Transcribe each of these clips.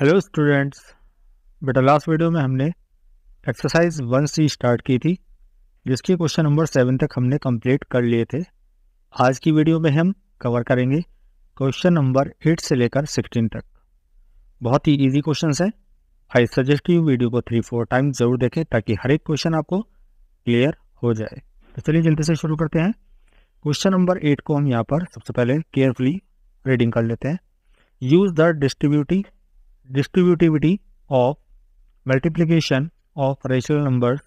hello students बेटा last video में हमने एक्सरसाइज वन से स्टार्ट की थी जिसके क्वेश्चन नंबर सेवन तक हमने कंप्लीट कर लिए थे आज की वीडियो में हम कवर करेंगे क्वेश्चन नंबर एट से लेकर सिक्सटीन तक बहुत ही इजी क्वेश्चन हैं आई सजेस्ट यू वीडियो को थ्री फोर टाइम ज़रूर देखें ताकि हर एक क्वेश्चन आपको क्लियर हो जाए तो चलिए जल्दी से शुरू करते हैं क्वेश्चन नंबर एट को हम यहाँ पर सबसे पहले केयरफुली रीडिंग कर लेते हैं use the distributing distributivity of multiplication of rational numbers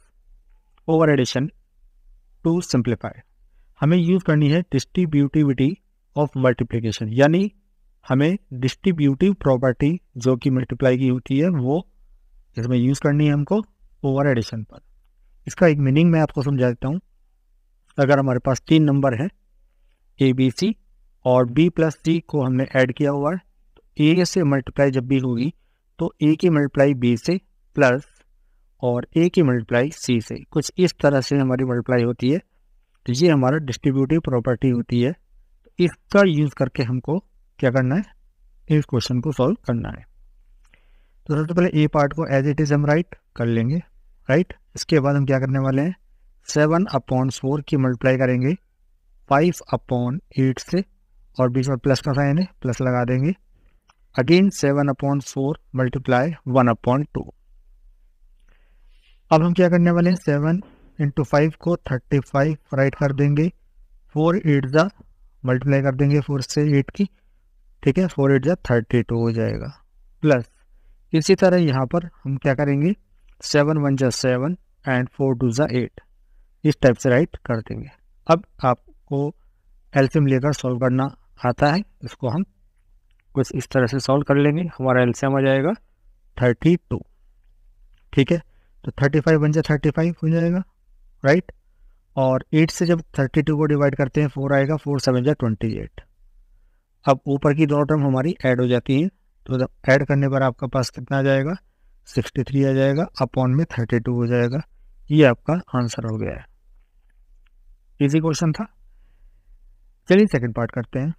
over addition to simplify हमें यूज करनी है डिस्ट्रीब्यूटिविटी ऑफ मल्टीप्लीकेशन यानी हमें डिस्ट्रीब्यूटिव प्रॉपर्टी जो कि मल्टीप्लाई की होती है वो इसमें यूज करनी है हमको ओवर एडिशन पर इसका एक मीनिंग मैं आपको समझा देता हूँ अगर हमारे पास तीन नंबर हैं ए बी सी और बी प्लस सी को हमने ऐड किया हुआ है ए से मल्टीप्लाई जब भी होगी तो ए की मल्टीप्लाई बी से प्लस और ए की मल्टीप्लाई सी से कुछ इस तरह से हमारी मल्टीप्लाई होती है तो ये हमारा डिस्ट्रीब्यूटिव प्रॉपर्टी होती है तो इसका यूज़ करके हमको क्या करना है इस क्वेश्चन को सॉल्व करना है तो सबसे पहले ए पार्ट को एज इट इज़ हम राइट कर लेंगे राइट इसके बाद हम क्या करने वाले हैं सेवन अपॉन फोर की मल्टीप्लाई करेंगे फाइव अपॉन एट से और बीच में प्लस का साइन है प्लस लगा देंगे again seven upon four multiply one upon two अब हम क्या करने वाले हैं सेवन इंटू फाइव को थर्टी फाइव राइट कर देंगे फोर एट ज़ा मल्टीप्लाई कर देंगे फोर से एट की ठीक है फोर एट ज़ा थर्टी टू हो जाएगा प्लस इसी तरह यहाँ पर हम क्या करेंगे सेवन वन ज़ा सेवन एंड फोर टू ज़ा एट इस टाइप से राइट कर देंगे अब आपको एल्सियम लेकर सॉल्व करना आता है इसको हम कुछ इस तरह से सॉल्व कर लेंगे हमारा एल्सियम आ जाएगा थर्टी टू ठीक है तो थर्टी फाइव बन जाए थर्टी फाइव हो जाएगा राइट और एट से जब थर्टी टू को डिवाइड करते हैं फोर आएगा फोर सेवन जाए ट्वेंटी एट अब ऊपर की दोनों टर्म हमारी ऐड हो जाती हैं तो ऐड मतलब करने पर आपका पास कितना आ जाएगा सिक्सटी थ्री आ जाएगा अपॉन में थर्टी टू हो जाएगा ये आपका आंसर हो गया है इजी क्वेश्चन था चलिए सेकेंड पार्ट करते हैं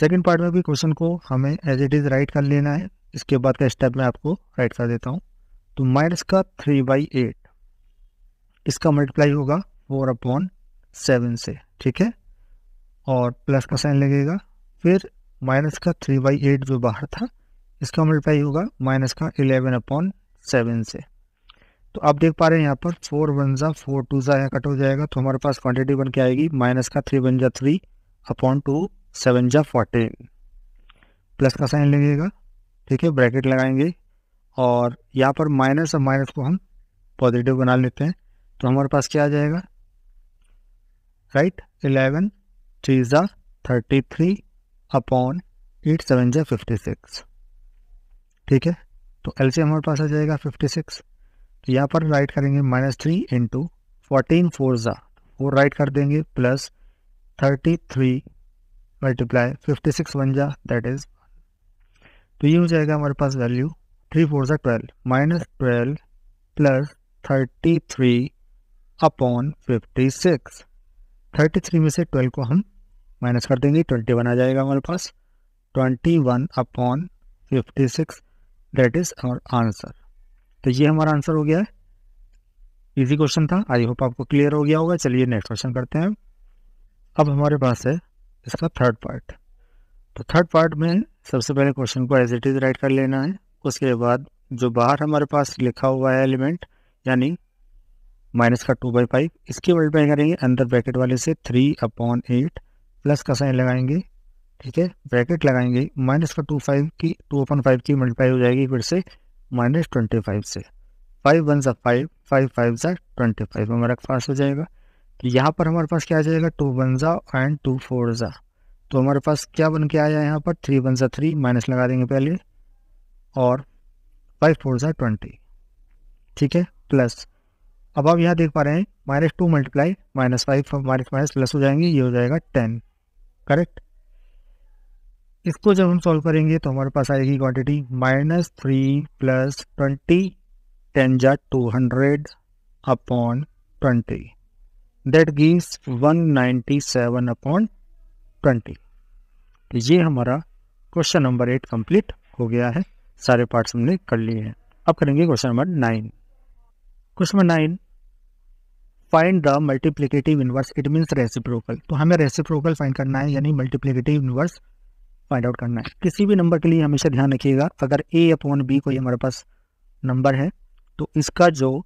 सेकंड पार्ट में भी क्वेश्चन को हमें एज इट इज़ राइट कर लेना है इसके बाद का स्टेप मैं आपको राइट कर देता हूँ तो माइनस का थ्री बाई एट इसका मल्टीप्लाई होगा फोर अपॉन सेवन से ठीक है और प्लस का साइन लगेगा फिर माइनस का थ्री बाई एट जो बाहर था इसका मल्टीप्लाई होगा माइनस का इलेवन अपॉन सेवन से तो आप देख पा रहे हैं यहाँ पर फोर वन ज़ा फोर टू ज़ा यहाँ कट हो जाएगा तो हमारे पास क्वान्टिटी बन के आएगी माइनस का थ्री वन ज़ा थ्री अपॉन टू सेवन जा फोर्टीन प्लस का साइन लगेगा ठीक है ब्रैकेट लगाएंगे और यहाँ पर माइनस और माइनस को हम पॉजिटिव बना लेते हैं तो हमारे पास क्या आ जाएगा राइट इलेवन थ्री ज़ा thirty three upon eight seven ज़ा फिफ्टी सिक्स ठीक है तो एल हमारे पास आ जाएगा फिफ्टी सिक्स तो यहाँ पर राइट करेंगे minus three into fourteen four ज़ा फोर राइट कर देंगे plus thirty three multiply fifty six one जा दैट इज तो ये हो जाएगा हमारे पास वैल्यू थ्री फोर जा twelve minus twelve plus thirty three upon fifty six thirty three में से ट्वेल्व को हम माइनस कर देंगे ट्वेंटी वन आ जाएगा हमारे पास twenty one upon fifty six that is our answer तो ये हमारा आंसर हो गया है इजी क्वेश्चन था आई होप आपको क्लियर हो गया होगा चलिए नेक्स्ट क्वेश्चन करते हैं अब हमारे पास है इसका थर्ड पार्ट तो थर्ड पार्ट में सबसे पहले क्वेश्चन को एज इट इज़ राइट कर लेना है उसके बाद जो बाहर हमारे पास लिखा हुआ है एलिमेंट यानी माइनस का टू बाई फाइव इसकी मल्टीप्लाई करेंगे अंदर ब्रैकेट वाले से थ्री अपॉन एट प्लस का साइन लगाएंगे ठीक है ब्रैकेट लगाएंगे माइनस का टू फाइव की टू अपॉन फाइव की मल्टीप्लाई हो जाएगी फिर से माइनस ट्वेंटी फाइव से फाइव वन ज़ा फाइव फाइव फाइव ज़ा ट्वेंटी फाइव हमारा फास्ट हो जाएगा यहाँ पर हमारे पास क्या आ जाएगा टू वन ज़ा एंड टू फोर ज़ा तो हमारे पास क्या बन के आया यहाँ पर थ्री वन ज़ा थ्री माइनस लगा देंगे पहले और फाइव फोर ज़ा ट्वेंटी ठीक है प्लस अब आप यहाँ देख पा रहे हैं minus two multiply minus five minus minus plus हो जाएंगे ये हो जाएगा टेन करेक्ट इसको जब हम सॉल्व करेंगे तो हमारे पास आएगी quantity minus three plus twenty ten जा two hundred upon twenty that gives 197 upon 20 तो ये हमारा क्वेश्चन नंबर एट कंप्लीट हो गया है सारे पार्ट्स हमने कर लिए हैं अब करेंगे question number nine question number nine find the multiplicative inverse it means reciprocal तो हमें रेसिप्रोकल फाइंड करना है यानी मल्टीप्लीकेटिव इनवर्स फाइंड आउट करना है किसी भी नंबर के लिए हमेशा ध्यान रखिएगा अगर ए अपॉन बी कोई हमारे पास नंबर है तो इसका जो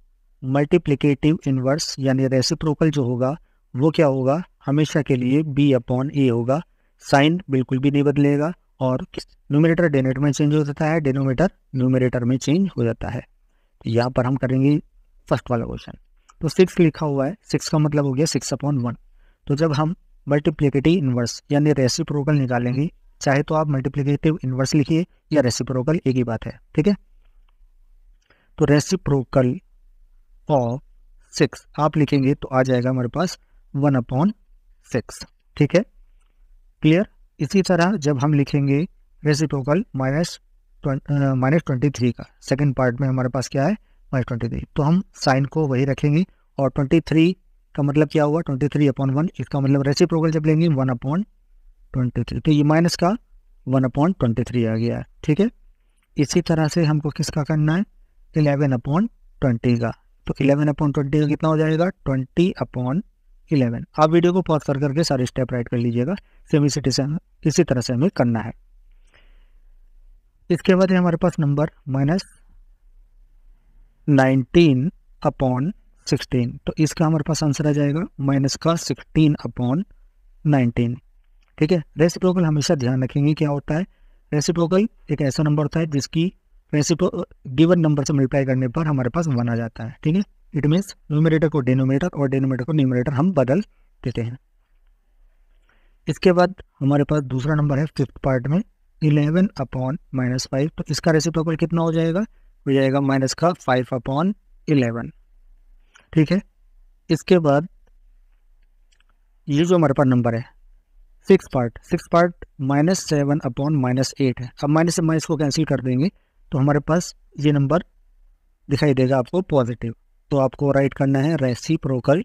मल्टीप्लिकेटिव इन्वर्स यानी रेसिप्रोकल जो होगा वो क्या होगा हमेशा के लिए बी अपॉन ए होगा साइन बिल्कुल भी नहीं बदलेगा और न्यूमिनेटर डेनेटर में चेंज हो जाता है डेनोमेटर न्यूमिनेटर में चेंज हो जाता है तो यहाँ पर हम करेंगे फर्स्ट वाला क्वेश्चन तो सिक्स लिखा हुआ है सिक्स का मतलब हो गया सिक्स अपॉन वन तो जब हम मल्टीप्लिकेटिव इन्वर्स यानी रेसिप्रोकल निकालेंगे चाहे तो आप मल्टीप्लिकेटिव इन्वर्स लिखिए या रेसिप्रोकल एक ही बात है ठीक है तो रेसिप्रोकल और सिक्स आप लिखेंगे तो आ जाएगा हमारे पास वन अपॉन सिक्स ठीक है क्लियर इसी तरह जब हम लिखेंगे reciprocal minus minus twenty three का सेकेंड पार्ट में हमारे पास क्या है माइनस ट्वेंटी थ्री तो हम साइन को वही रखेंगे और ट्वेंटी थ्री का मतलब क्या हुआ ट्वेंटी थ्री अपॉन वन इसका मतलब रेसिप्रोकल जब लेंगे वन अपॉन ट्वेंटी थ्री तो ये माइनस का वन अपॉन ट्वेंटी थ्री आ गया है ठीक है इसी तरह से हमको किसका करना है इलेवन अपॉन ट्वेंटी का तो इलेवन अपॉन ट्वेंटी का कितना हो जाएगा ट्वेंटी अपॉन इलेवन आप वीडियो को पॉज कर करके सारे स्टेप राइट कर लीजिएगा सेम इसी से इसी तरह से हमें करना है इसके बाद हमारे पास number minus nineteen upon sixteen तो इसका हमारे पास आंसर आ जाएगा माइनस का सिक्सटीन अपॉन नाइनटीन ठीक है रेसिप्रोकल हमेशा ध्यान रखेंगे क्या होता है रेसिप्रोकल एक ऐसा नंबर होता है जिसकी रेसिपो गिवन नंबर से मल्टीप्लाई करने पर हमारे पास वन आ जाता है ठीक है इट मीन्स न्यूमिनेटर को डिनोमिनेटर और डिनोमिनेटर को न्यूमिनेटर हम बदल देते हैं इसके बाद हमारे पास दूसरा नंबर है फिफ्थ पार्ट में इलेवन अपॉन माइनस फाइव तो इसका रेसिप्रोकल कितना हो जाएगा हो जाएगा माइनस का फाइव अपॉन इलेवन ठीक है इसके बाद ये जो हमारे पास नंबर है six part six part minus seven upon minus eight है अब माइनस से माइनस को कैंसिल कर देंगे तो हमारे पास ये नंबर दिखाई देगा आपको पॉजिटिव तो आपको राइट करना है रेसी प्रोकल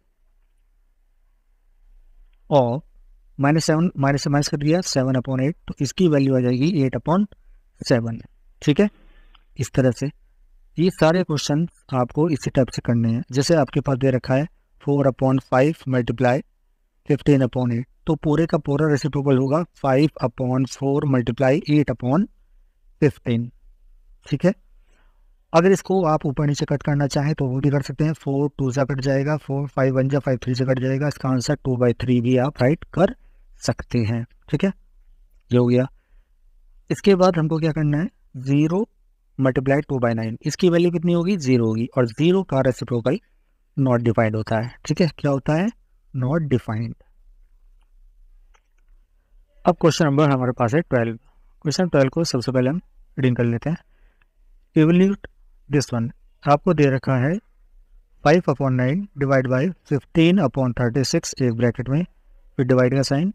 और माइनस सेवन माइनस से माइनस कर दिया सेवन अपॉन एट तो इसकी वैल्यू आ जाएगी एट अपॉन सेवन ठीक है इस तरह से ये सारे क्वेश्चन आपको इसी टाइप से करने हैं जैसे आपके पास दे रखा है four upon five multiply fifteen upon eight तो पूरे का पूरा रेसिप्रोकल होगा five upon four multiply eight upon fifteen ठीक है अगर इसको आप ऊपर नीचे कट करना चाहें तो वो भी कर सकते हैं फोर टू से कट जाएगा फोर फाइव वन या फाइव थ्री से कट जाएगा इसका आंसर टू बाई थ्री भी आप राइट कर सकते हैं ठीक है ये हो गया इसके बाद हमको क्या करना है zero multiply two by nine इसकी वैल्यू कितनी होगी ज़ीरो होगी और ज़ीरो का रेसिप्रोकल नॉट डिफाइंड होता है ठीक है क्या होता है नॉट डिफाइंड अब क्वेश्चन नंबर हमारे पास है ट्वेल्व क्वेश्चन ट्वेल्व को सबसे पहले हम रीडिंग कर लेते हैं कैलकुलेट दिस वन आपको दे रखा है five upon nine divide by fifteen upon thirty six एक ब्रैकेट में फिर डिवाइड का साइन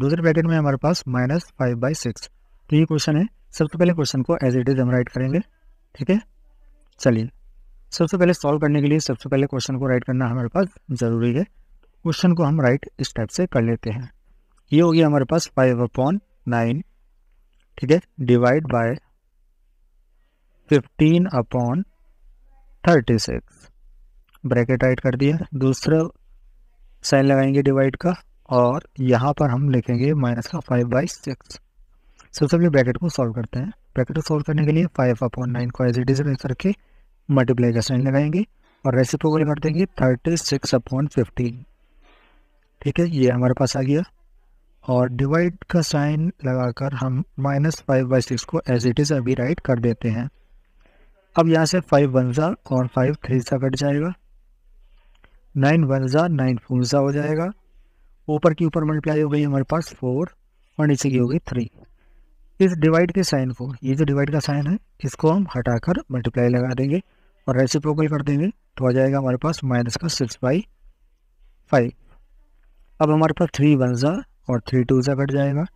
दूसरे ब्रैकेट में हमारे पास माइनस फाइव बाई सिक्स तो ये क्वेश्चन है सबसे पहले क्वेश्चन को एज इट इज हम राइट करेंगे ठीक है चलिए सबसे पहले सॉल्व करने के लिए सबसे पहले क्वेश्चन को राइट करना हमारे पास ज़रूरी है क्वेश्चन को हम राइट स्टेप से कर लेते हैं ये हो गया हमारे पास फाइव अपॉन नाइन ठीक है divide by fifteen upon thirty six bracket right कर दिया दूसरा साइन लगाएंगे डिवाइड का और यहाँ पर हम लिखेंगे माइनस का फाइव बाई सिक्स सबसे पहले ब्रैकेट को सॉल्व करते हैं ब्रैकेट को सॉल्व करने के लिए फाइव अपॉन नाइन को एज इट इज करके मल्टीप्लाई का साइन लगाएंगे और रेसिपो को कर देंगे थर्टी सिक्स अपॉन फिफ्टीन ठीक है ये हमारे पास आ गया और डिवाइड का साइन लगाकर हम माइनस फाइव बाई सिक्स को एज इट इज़ अभी राइट कर देते हैं अब यहाँ से फाइव वन ज़ा और फाइव थ्री सा कट जाएगा नाइन वन ज़ा नाइन फोर सा हो जाएगा ऊपर की ऊपर मल्टीप्लाई हो गई हमारे पास फोर और नीचे की हो गई थ्री इस डिवाइड के साइन को ये जो डिवाइड का साइन है इसको हम हटाकर मल्टीप्लाई लगा देंगे और रेसिप्रोकल कर देंगे तो आ जाएगा हमारे पास माइनस का सिक्स बाई फाइव अब हमारे पास थ्री वन ज़ा और थ्री टू ज़ा कट जाएगा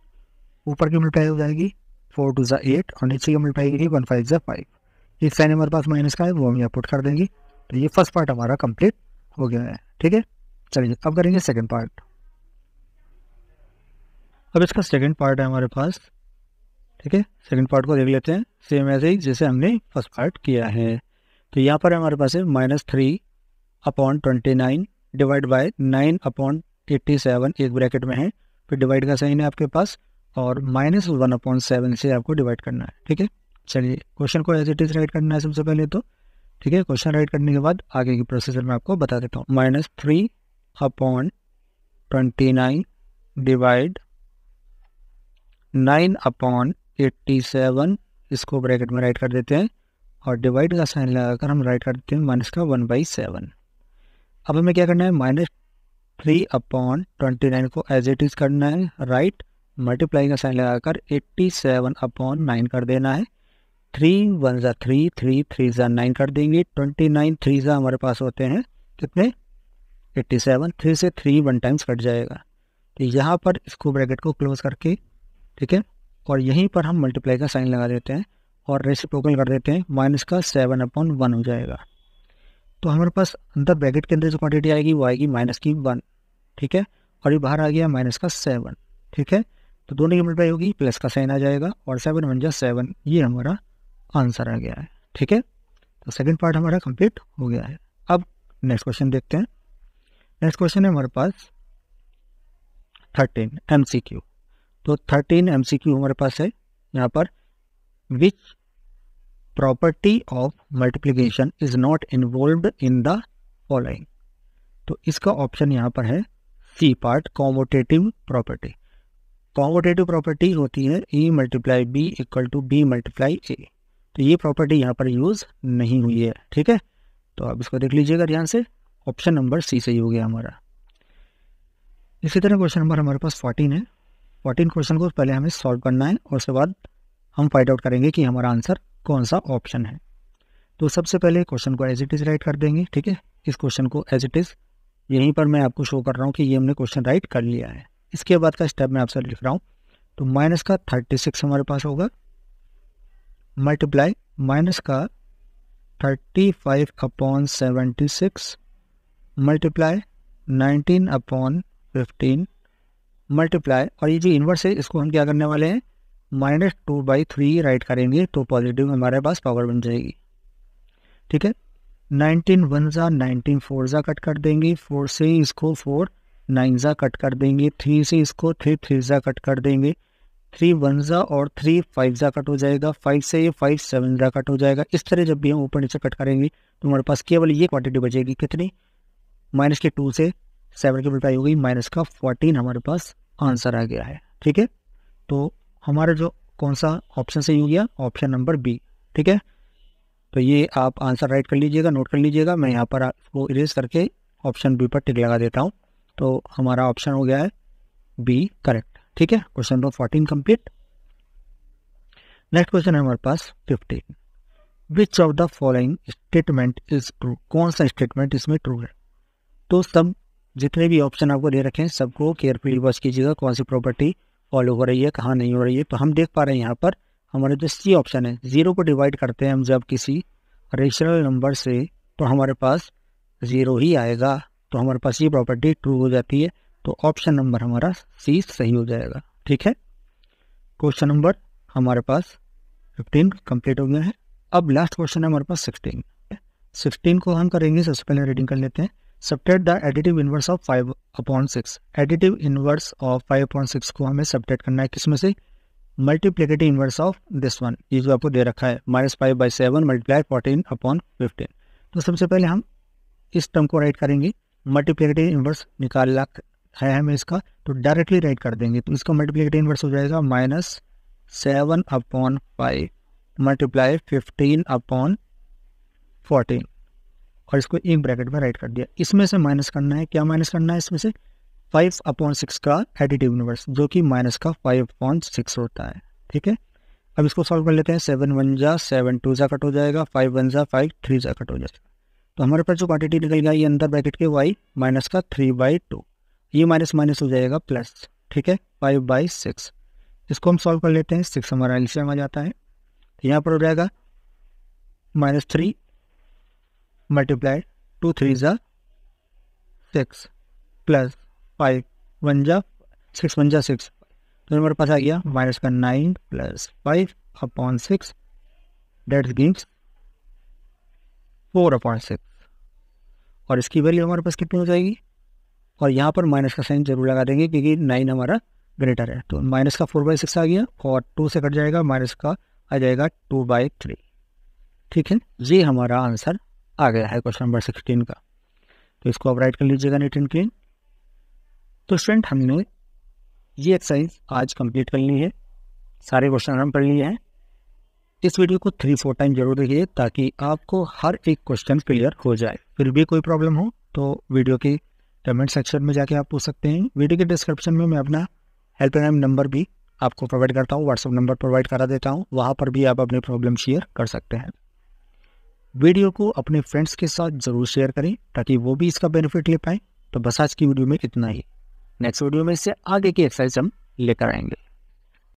ऊपर की मल्टीप्लाई हो जाएगी फोर टू ज़ा एट और नीचे की मल्टीप्लाई वन फाइव ज़ा फाइव ये साइन हमारे पास माइनस का है वो हम यहाँ पुट कर देंगे तो ये फर्स्ट पार्ट हमारा कंप्लीट हो गया है ठीक है चलिए अब करेंगे सेकंड पार्ट अब इसका सेकंड पार्ट है हमारे पास ठीक है सेकंड पार्ट को देख लेते हैं सेम ऐसे ही जैसे हमने फर्स्ट पार्ट किया है तो यहाँ पर हमारे पास है minus three upon twenty nine divide by nine upon eighty seven एक ब्रैकेट में है फिर डिवाइड का साइन है आपके पास और माइनस वन अपॉइंट सेवन से आपको डिवाइड करना है ठीक है चलिए क्वेश्चन को एज इट इज़ राइट करना है सबसे पहले तो ठीक है क्वेश्चन राइट करने के बाद आगे की प्रोसीजर मैं आपको बता देता हूँ minus three upon twenty nine divide nine upon eighty seven इसको ब्रैकेट में राइट कर देते हैं और डिवाइड का साइन लगाकर हम राइट कर देते हैं माइनस का वन बाई सेवन अब हमें क्या करना है minus three upon twenty nine को एज इट इज़ करना है राइट मल्टीप्लाई का साइन लगाकर एट्टी सेवन अपॉन नाइन कर देना है थ्री वन ज़ा थ्री थ्री थ्री ज़ा नाइन कर देंगे ट्वेंटी नाइन थ्री ज़ा हमारे पास होते हैं कितने एट्टी सेवन थ्री से थ्री वन टाइम्स कट जाएगा तो यहाँ पर इसको ब्रैकेट को क्लोज करके ठीक है और यहीं पर हम मल्टीप्लाई का साइन लगा देते हैं और रेसिप्रोकल कर देते हैं माइनस का सेवन अपॉन वन हो जाएगा तो हमारे पास अंदर ब्रैकेट के अंदर जो क्वान्टिटी आएगी वो आएगी माइनस की वन ठीक है और ये बाहर आ गया माइनस का सेवन ठीक है तो दोनों की मल्टीप्लाई होगी प्लस का साइन आ जाएगा और सेवन वन जा सेवन ये हमारा आंसर आ गया है ठीक है तो सेकंड पार्ट हमारा कंप्लीट हो गया है अब नेक्स्ट क्वेश्चन देखते हैं नेक्स्ट क्वेश्चन है हमारे पास थर्टीन एम सी क्यू तो थर्टीन एम सी क्यू हमारे पास है यहाँ पर which property of multiplication is not involve in the following तो इसका ऑप्शन यहाँ पर है C part commutative property commutative property होती है a multiply b equal to b multiply a तो ये प्रॉपर्टी यहाँ पर यूज़ नहीं हुई है ठीक है तो आप इसको देख लीजिएगा ध्यान से ऑप्शन नंबर सी सही हो गया हमारा इसी तरह क्वेश्चन नंबर हमारे पास फोर्टीन है फोर्टीन क्वेश्चन को पहले हमें सॉल्व करना है और उसके बाद हम फाइंड आउट करेंगे कि हमारा आंसर कौन सा ऑप्शन है तो सबसे पहले क्वेश्चन को एज इट इज़ राइट कर देंगे ठीक है इस क्वेश्चन को एज इट इज़ यहीं पर मैं आपको शो कर रहा हूँ कि ये हमने क्वेश्चन राइट कर लिया है इसके बाद का स्टेप मैं आपसे लिख रहा हूँ तो माइनस का थर्टी सिक्स हमारे पास होगा मल्टीप्लाई माइनस का thirty five upon seventy six multiply nineteen upon fifteen multiply और ये जो इन्वर्स है इसको हम क्या करने वाले हैं minus two by three right करेंगे तो पॉजिटिव हमारे पास पावर बन जाएगी ठीक है नाइनटीन वन ज़ा नाइनटीन फोर ज़ा कट कर देंगे फोर से इसको फोर नाइन ज़ा कट कर देंगे थ्री से इसको थ्री थ्री ज़ा कट कर देंगे थ्री वन ज़ा और थ्री फाइव ज़ा कट हो जाएगा फाइव से ये फाइव सेवन ज़ा कट हो जाएगा इस तरह जब भी हम ऊपर नीचे कट करेंगे तो हमारे पास केवल ये क्वांटिटी बचेगी कितनी माइनस के टू से सेवन की मल्टीप्लाई हो गई माइनस का फोर्टीन हमारे पास आंसर आ गया है ठीक है तो हमारा जो कौन सा ऑप्शन सही हो गया ऑप्शन नंबर बी ठीक है तो ये आप आंसर राइट कर लीजिएगा नोट कर लीजिएगा मैं यहाँ पर आपको इरेज करके ऑप्शन बी पर टिक लगा देता हूँ तो हमारा ऑप्शन हो गया है बी करेक्ट ठीक है question number fourteen complete next question है हमारे पास fifteen which of the following statement is true कौन सा स्टेटमेंट इसमें ट्रू है तो सब जितने भी ऑप्शन आपको दे रखे हैं सबको केयरफुली वॉच कीजिएगा कौन सी प्रॉपर्टी फॉलो हो रही है कहाँ नहीं हो रही है तो हम देख पा रहे हैं यहाँ पर हमारे जो सी ऑप्शन है ज़ीरो को डिवाइड करते हैं हम जब किसी रेशनल नंबर से तो हमारे पास ज़ीरो ही आएगा तो हमारे पास ये प्रॉपर्टी ट्रू हो जाती है तो ऑप्शन नंबर हमारा सी सही हो जाएगा ठीक है क्वेश्चन नंबर हमारे पास फिफ्टीन कंप्लीट हो गया है अब लास्ट क्वेश्चन है हमारे पास सिक्सटीन सिक्सटीन को हम करेंगे सबसे पहले रीडिंग कर लेते हैं सब्टेट the additive inverse of five upon six additive inverse of five upon six को हमें सब्टेट करना है किसमें से multiplicative inverse of this one ये जो आपको दे रखा है minus five by seven multiply fourteen upon fifteen तो सबसे पहले हम इस टर्म को राइट करेंगे मल्टीप्लीकेटिव इन्वर्स निकाल है हमें इसका तो डायरेक्टली राइट कर देंगे तो इसका मल्टीप्लीकेटिव इन्वर्स हो जाएगा minus seven upon five multiply fifteen upon fourteen और इसको एक ब्रैकेट में राइट कर दिया इसमें से माइनस करना है क्या माइनस करना है इसमें से फाइव अपॉन सिक्स का एडिटिव यूनिवर्स जो कि माइनस का फाइव अपॉन सिक्स होता है ठीक है अब इसको सॉल्व कर लेते हैं सेवन वन जा सेवन टू जा कट हो जाएगा फाइव वन जा फाइव थ्री जा कट हो जाएगा तो हमारे पास जो क्वांटिटी निकल ये अंदर ब्रैकेट के वाई माइनस का थ्री बाई टू ये माइनस माइनस हो जाएगा प्लस ठीक है फाइव बाई सिक्स इसको हम सॉल्व कर लेते हैं सिक्स हमारा एल्शियम आ जाता है तो यहाँ पर हो जाएगा minus three multiply two three ज़ा सिक्स प्लस फाइव वन जा सिक्स वन जा सिक्स तो हमारे पास आ गया माइनस का nine plus five upon six that gives four upon six और इसकी वैल्यू हमारे पास कितनी हो जाएगी और यहाँ पर माइनस का साइन जरूर लगा देंगे क्योंकि नाइन हमारा ग्रेटर है तो माइनस का फोर बाई सिक्स आ गया और टू से कट जाएगा माइनस का आ जाएगा टू बाई थ्री ठीक है ये हमारा आंसर आ गया है क्वेश्चन नंबर सिक्सटीन का तो इसको आप राइट कर लीजिएगा नीट एंड क्लीन तो स्टूडेंट हमने ये एक्सरसाइज आज कंप्लीट कर ली है सारे क्वेश्चन हम पढ़ लिए हैं इस वीडियो को थ्री फोर टाइम जरूर देखिए ताकि आपको हर एक क्वेश्चन क्लियर हो जाए फिर भी कोई प्रॉब्लम हो तो वीडियो की कमेंट सेक्शन में जाके आप पूछ सकते हैं वीडियो के डिस्क्रिप्शन में मैं अपना हेल्पलाइन नंबर भी आपको प्रोवाइड करता हूँ व्हाट्सअप नंबर प्रोवाइड करा देता हूँ वहाँ पर भी आप अपनी प्रॉब्लम शेयर कर सकते हैं वीडियो को अपने फ्रेंड्स के साथ ज़रूर शेयर करें ताकि वो भी इसका बेनिफिट ले पाएँ तो बस आज की वीडियो में इतना ही नेक्स्ट वीडियो में इससे आगे की एक्सरसाइज हम लेकर आएंगे